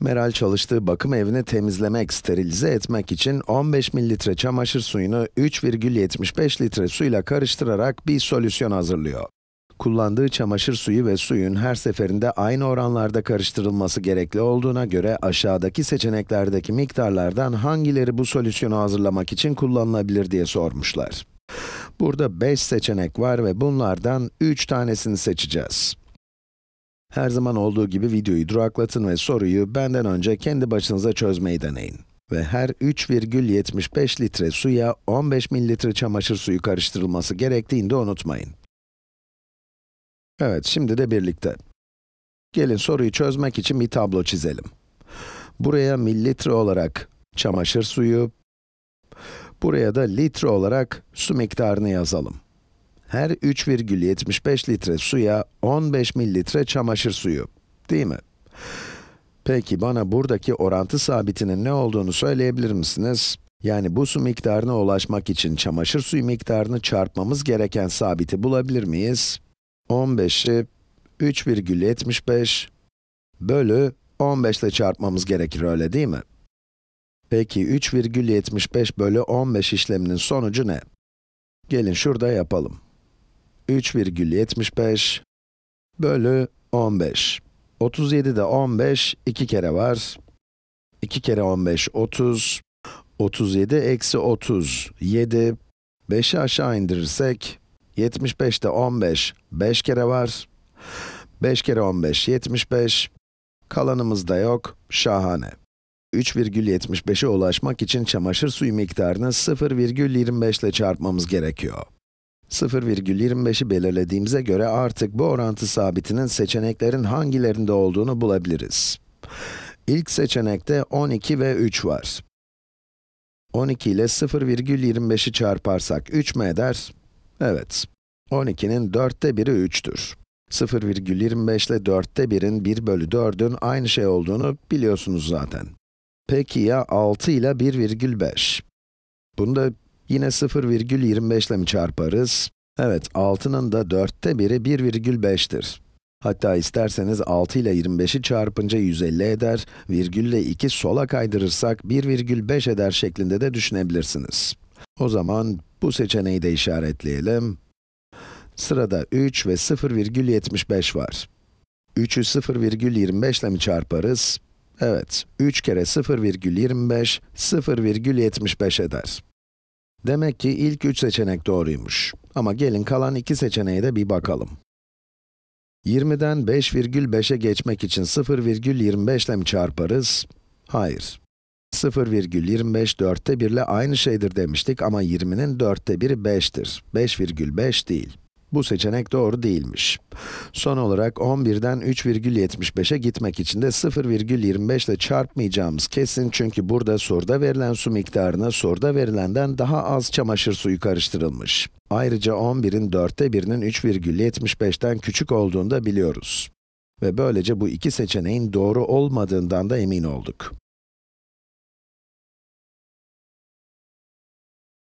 Meral çalıştığı bakım evini temizlemek, sterilize etmek için 15 mililitre çamaşır suyunu 3,75 litre suyla karıştırarak bir solüsyon hazırlıyor. Kullandığı çamaşır suyu ve suyun her seferinde aynı oranlarda karıştırılması gerekli olduğuna göre aşağıdaki seçeneklerdeki miktarlardan hangileri bu solüsyonu hazırlamak için kullanılabilir diye sormuşlar. Burada 5 seçenek var ve bunlardan 3 tanesini seçeceğiz. Her zaman olduğu gibi videoyu duraklatın ve soruyu benden önce kendi başınıza çözmeyi deneyin. Ve her 3,75 litre suya 15 mililitre çamaşır suyu karıştırılması gerektiğini de unutmayın. Evet, şimdi de birlikte. Gelin soruyu çözmek için bir tablo çizelim. Buraya mililitre olarak çamaşır suyu, buraya da litre olarak su miktarını yazalım her 3,75 litre suya 15 mililitre çamaşır suyu, değil mi? Peki bana buradaki orantı sabitinin ne olduğunu söyleyebilir misiniz? Yani bu su miktarına ulaşmak için çamaşır suyu miktarını çarpmamız gereken sabiti bulabilir miyiz? 15'i 3,75 bölü 15 ile çarpmamız gerekir öyle değil mi? Peki 3,75 bölü 15 işleminin sonucu ne? Gelin şurada yapalım. 3,75 bölü 15. 37'de 15 2 kere var. 2 kere 15 30. 37 eksi 30 7. 5'i aşağı indirirsek 75'te 15 5 kere var. 5 kere 15 75. Kalanımız da yok. Şahane. 3,75'e ulaşmak için çamaşır suyu miktarını 0,25 ile çarpmamız gerekiyor. 0,25'i belirlediğimize göre artık bu orantı sabitinin seçeneklerin hangilerinde olduğunu bulabiliriz. İlk seçenekte 12 ve 3 var. 12 ile 0,25'i çarparsak 3 mü eder? Evet. 12'nin 4'te biri 3'tür. 0,25 ile 4'te 1'in 1 bölü 4'ün aynı şey olduğunu biliyorsunuz zaten. Peki ya 6 ile 1,5? Bunda Yine 0,25 ile mi çarparız? Evet, 6'nın da 4'te biri 1,5'tir. Hatta isterseniz 6 ile 25'i çarpınca 150 eder, virgülle 2 sola kaydırırsak 1,5 eder şeklinde de düşünebilirsiniz. O zaman bu seçeneği de işaretleyelim. Sırada 3 ve 0,75 var. 3'ü 0,25 ile mi çarparız? Evet, 3 kere 0,25, 0,75 eder. Demek ki ilk 3 seçenek doğruymuş. Ama gelin kalan iki seçeneğe de bir bakalım. 20'den 5,5'e geçmek için 0,25 ile mi çarparız? Hayır. 0,25 dörtte 1 ile aynı şeydir demiştik ama 20'nin dörtte biri 5'tir. 5,5 değil. Bu seçenek doğru değilmiş. Son olarak 11'den 3,75'e gitmek için de 0,25 ile çarpmayacağımız kesin çünkü burada soruda verilen su miktarına soruda verilenden daha az çamaşır suyu karıştırılmış. Ayrıca 11'in 4'te 1'inin 3,75'ten küçük olduğunu da biliyoruz. Ve böylece bu iki seçeneğin doğru olmadığından da emin olduk.